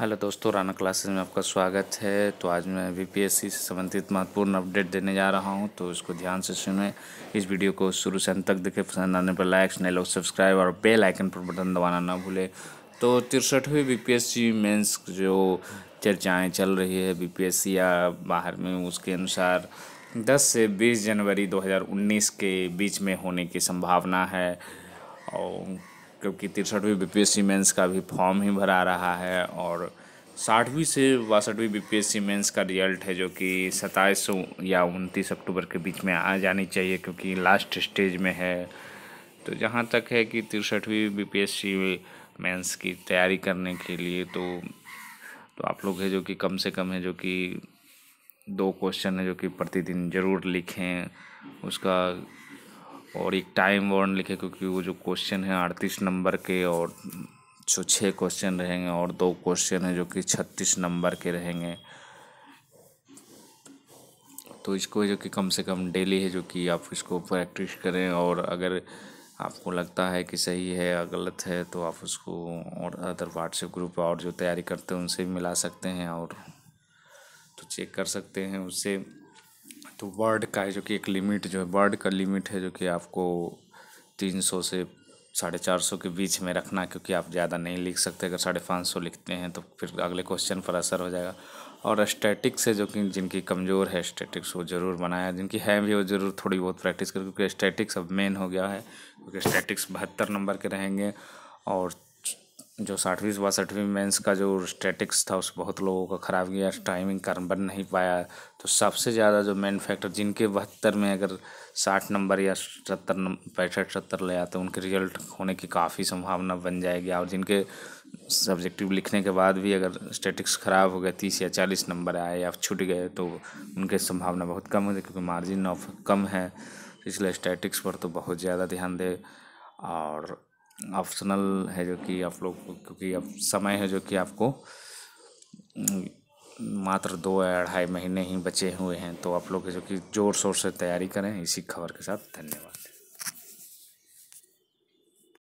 hello दोस्तों Rana classes में आपका स्वागत है तो आज मैं बीपीएससी से संबंधित महत्वपूर्ण अपडेट देने जा रहा हूं तो इसको ध्यान से सुने इस वीडियो को शुरू से अंत तक देखें पसंद आने पर लाइक नए लोग सब्सक्राइब और बेल आइकन पर बटन दबाना ना भूलें तो तिरसठवीं बीपीएससी मेंस जो चर्चाएँ चल रही है बी या बाहर में उसके अनुसार दस से बीस जनवरी दो के बीच में होने की संभावना है और क्योंकि तिरसठवीं बी सी मेंस का भी फॉर्म ही भरा रहा है और साठवीं से बासठवीं बी सी मेंस का रिजल्ट है जो कि सत्ताईस या उनतीस अक्टूबर के बीच में आ जानी चाहिए क्योंकि लास्ट स्टेज में है तो जहाँ तक है कि तिरसठवीं बी सी मेंस की तैयारी करने के लिए तो तो आप लोग है जो कि कम से कम है जो कि दो क्वेश्चन है जो कि प्रतिदिन ज़रूर लिखें उसका और एक टाइम वर्न लिखे क्योंकि वो जो क्वेश्चन है अड़तीस नंबर के और जो छः क्वेश्चन रहेंगे और दो क्वेश्चन हैं जो कि छत्तीस नंबर के रहेंगे तो इसको जो कि कम से कम डेली है जो कि आप इसको प्रैक्टिस करें और अगर आपको लगता है कि सही है या गलत है तो आप उसको और अदर व्हाट्सएप ग्रुप और जो तैयारी करते हैं उनसे भी मिला सकते हैं और तो चेक कर सकते हैं उससे तो वर्ड का है जो कि एक लिमिट जो है वर्ड का लिमिट है जो कि आपको तीन सौ से साढ़े चार सौ के बीच में रखना क्योंकि आप ज़्यादा नहीं लिख सकते अगर साढ़े पाँच सौ लिखते हैं तो फिर अगले क्वेश्चन पर असर हो जाएगा और स्टैटिक्स है जो कि जिनकी कमज़ोर है स्टैटिक्स वो ज़रूर बनाया जिनकी है भी वो ज़रूर थोड़ी बहुत प्रैक्टिस करें क्योंकि स्टैटिक्स अब मेन हो गया है क्योंकि स्टैटिक्स बहत्तर नंबर के रहेंगे और जो साठवीं बासठवीं मेंस का जो स्टैटिक्स था उस बहुत लोगों का ख़राब गया टाइमिंग कारण बन नहीं पाया तो सबसे ज़्यादा जो मेन फैक्टर जिनके बहत्तर में अगर साठ नंबर या सत्तर पैंसठ सत्तर ले आते उनके रिजल्ट होने की काफ़ी संभावना बन जाएगी और जिनके सब्जेक्टिव लिखने के बाद भी अगर स्टैटिक्स ख़राब हो गए तीस या चालीस नंबर आए या छूट गए तो उनके संभावना बहुत कम होती क्योंकि मार्जिन ऑफ कम है इसलिए स्टैटिक्स पर तो बहुत ज़्यादा ध्यान दे और ऑप्शनल है जो कि आप लोग क्योंकि अब समय है जो कि आपको मात्र दो या अढ़ाई महीने ही बचे हुए हैं तो आप लोग जो कि ज़ोर शोर से तैयारी करें इसी खबर के साथ धन्यवाद